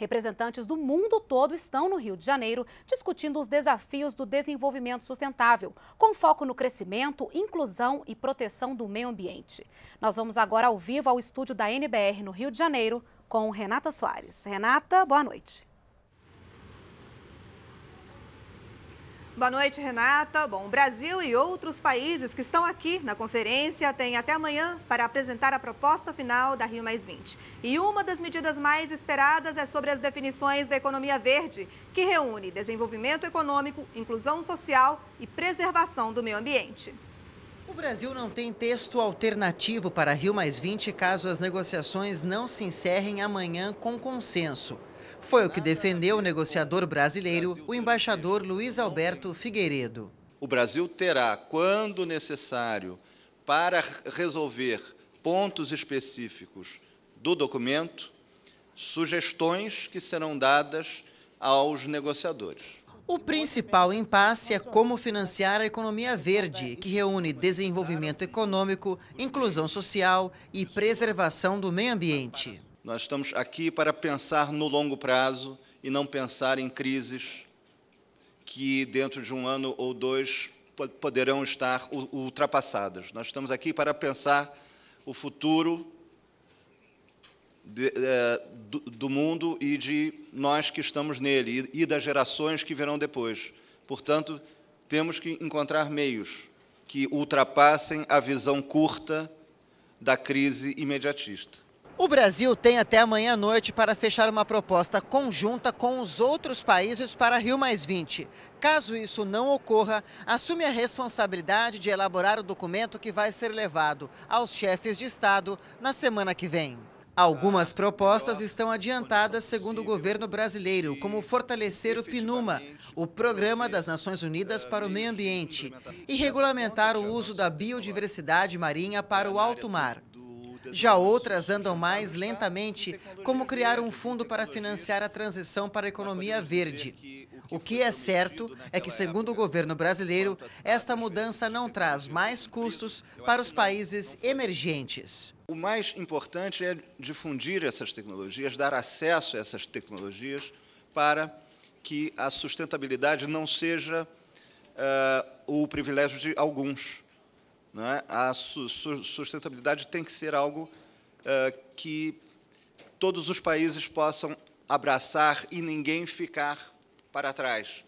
Representantes do mundo todo estão no Rio de Janeiro discutindo os desafios do desenvolvimento sustentável, com foco no crescimento, inclusão e proteção do meio ambiente. Nós vamos agora ao vivo ao estúdio da NBR no Rio de Janeiro com Renata Soares. Renata, boa noite. Boa noite, Renata. Bom, o Brasil e outros países que estão aqui na conferência têm até amanhã para apresentar a proposta final da Rio E uma das medidas mais esperadas é sobre as definições da economia verde, que reúne desenvolvimento econômico, inclusão social e preservação do meio ambiente. O Brasil não tem texto alternativo para Rio caso as negociações não se encerrem amanhã com consenso. Foi o que defendeu o negociador brasileiro, o embaixador Luiz Alberto Figueiredo. O Brasil terá, quando necessário, para resolver pontos específicos do documento, sugestões que serão dadas aos negociadores. O principal impasse é como financiar a economia verde, que reúne desenvolvimento econômico, inclusão social e preservação do meio ambiente. Nós estamos aqui para pensar no longo prazo e não pensar em crises que, dentro de um ano ou dois, poderão estar ultrapassadas. Nós estamos aqui para pensar o futuro de, eh, do, mundo e de nós que estamos nele e, e das gerações que virão depois. Portanto, temos que encontrar meios que ultrapassem a visão curta da crise imediatista. O Brasil tem até amanhã à noite para fechar uma proposta conjunta com os outros países para Rio Caso isso não ocorra, assume a responsabilidade de elaborar o documento que vai ser levado aos chefes de Estado na semana que vem. Algumas propostas estão adiantadas, segundo o governo brasileiro, como fortalecer o PNUMA, o Programa das Nações Unidas para o Meio Ambiente, e regulamentar o uso da biodiversidade marinha para o alto mar. Já outras andam mais lentamente, como criar um fundo para financiar a transição para a economia verde. O que é certo é que, segundo o governo brasileiro, esta mudança não traz mais custos para os países emergentes. O mais importante é difundir essas tecnologias, dar acesso a essas tecnologias para que a sustentabilidade não seja uh, o privilégio de alguns. É? A sustentabilidade tem que ser algo uh, que todos os países possam abraçar e ninguém ficar para trás.